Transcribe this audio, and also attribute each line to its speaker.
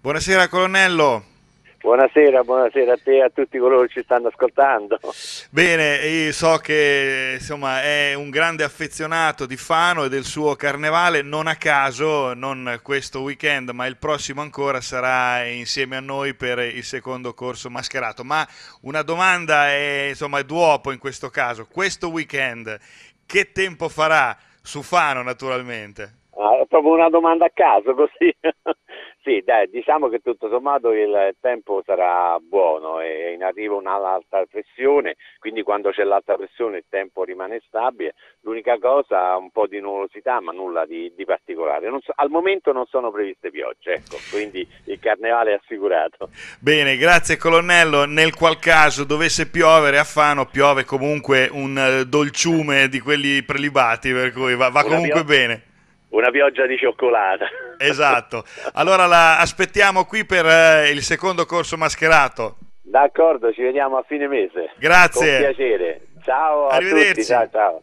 Speaker 1: Buonasera colonnello.
Speaker 2: Buonasera, buonasera a te e a tutti coloro che ci stanno
Speaker 3: ascoltando.
Speaker 1: Bene, io so che insomma, è un grande affezionato di Fano e del suo carnevale, non a caso, non questo weekend, ma il prossimo ancora sarà insieme a noi per il secondo corso mascherato. Ma una domanda è insomma, duopo in questo caso, questo weekend che tempo farà su Fano naturalmente?
Speaker 2: Ah, è proprio una domanda a caso così. Sì, dai, diciamo che tutto sommato il tempo sarà buono, è in arrivo un'alta pressione, quindi quando c'è l'alta pressione il tempo rimane stabile, l'unica cosa un po' di nuvolosità ma nulla di, di particolare. So, al momento non sono previste piogge, ecco, quindi il carnevale è assicurato.
Speaker 1: Bene, grazie colonnello, nel qual caso dovesse piovere a Fano piove comunque un eh, dolciume di quelli prelibati, per cui va, va comunque pio- bene.
Speaker 3: Una pioggia di cioccolata.
Speaker 1: Esatto. Allora la aspettiamo qui per eh, il secondo corso mascherato.
Speaker 3: D'accordo, ci vediamo a
Speaker 2: fine mese. Grazie. Con piacere. Ciao a tutti. Ciao, ciao.